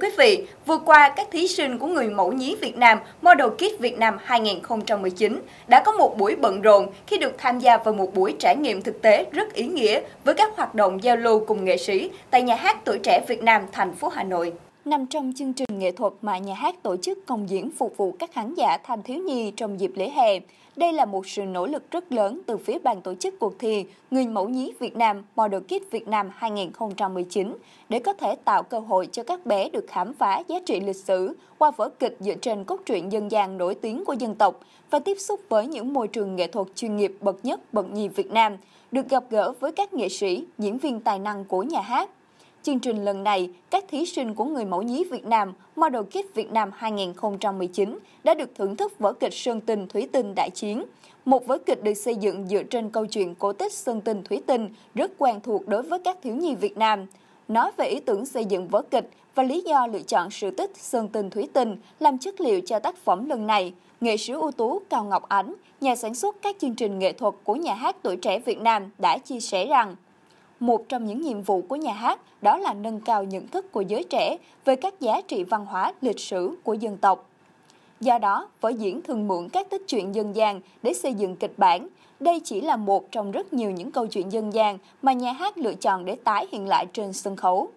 Thưa quý vị, vừa qua các thí sinh của người mẫu nhí Việt Nam Model Kids Việt Nam 2019 đã có một buổi bận rộn khi được tham gia vào một buổi trải nghiệm thực tế rất ý nghĩa với các hoạt động giao lưu cùng nghệ sĩ tại nhà hát tuổi trẻ Việt Nam thành phố Hà Nội nằm trong chương trình nghệ thuật mà nhà hát tổ chức công diễn phục vụ các khán giả thanh thiếu nhi trong dịp lễ hè. Đây là một sự nỗ lực rất lớn từ phía ban tổ chức cuộc thi Người mẫu nhí Việt Nam Model Kids Việt Nam 2019 để có thể tạo cơ hội cho các bé được khám phá giá trị lịch sử qua vở kịch dựa trên cốt truyện dân gian nổi tiếng của dân tộc và tiếp xúc với những môi trường nghệ thuật chuyên nghiệp bậc nhất bậc nhì Việt Nam, được gặp gỡ với các nghệ sĩ, diễn viên tài năng của nhà hát chương trình lần này, các thí sinh của người mẫu nhí Việt Nam Model Kids Việt Nam 2019 đã được thưởng thức vở kịch Sơn Tinh Thủy Tinh Đại Chiến. Một vở kịch được xây dựng dựa trên câu chuyện cổ tích Sơn Tinh Thủy Tinh rất quen thuộc đối với các thiếu nhi Việt Nam. Nói về ý tưởng xây dựng vở kịch và lý do lựa chọn sự tích Sơn Tinh Thủy Tinh làm chất liệu cho tác phẩm lần này, nghệ sĩ ưu tú Cao Ngọc Ánh, nhà sản xuất các chương trình nghệ thuật của nhà hát tuổi trẻ Việt Nam đã chia sẻ rằng một trong những nhiệm vụ của nhà hát đó là nâng cao nhận thức của giới trẻ về các giá trị văn hóa lịch sử của dân tộc. Do đó, vở diễn thường mượn các tích truyện dân gian để xây dựng kịch bản. Đây chỉ là một trong rất nhiều những câu chuyện dân gian mà nhà hát lựa chọn để tái hiện lại trên sân khấu.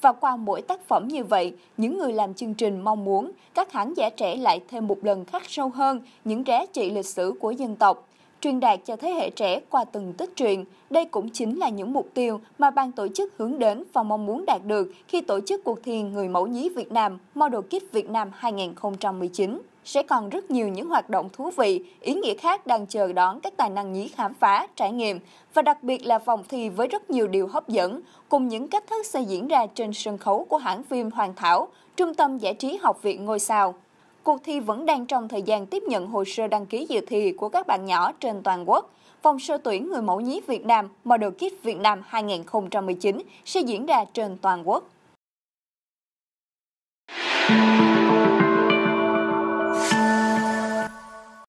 Và qua mỗi tác phẩm như vậy, những người làm chương trình mong muốn các khán giả trẻ lại thêm một lần khắc sâu hơn những giá trị lịch sử của dân tộc, truyền đạt cho thế hệ trẻ qua từng tích truyện. Đây cũng chính là những mục tiêu mà ban tổ chức hướng đến và mong muốn đạt được khi tổ chức cuộc thi Người mẫu nhí Việt Nam Model Kids Việt Nam 2019. Sẽ còn rất nhiều những hoạt động thú vị, ý nghĩa khác đang chờ đón các tài năng nhí khám phá, trải nghiệm và đặc biệt là vòng thi với rất nhiều điều hấp dẫn cùng những cách thức sẽ diễn ra trên sân khấu của hãng phim Hoàng Thảo, Trung tâm Giải trí Học viện Ngôi Sao. Cuộc thi vẫn đang trong thời gian tiếp nhận hồ sơ đăng ký dự thi của các bạn nhỏ trên toàn quốc. Vòng sơ tuyển người mẫu nhí Việt Nam Model Kids Việt Nam 2019 sẽ diễn ra trên toàn quốc.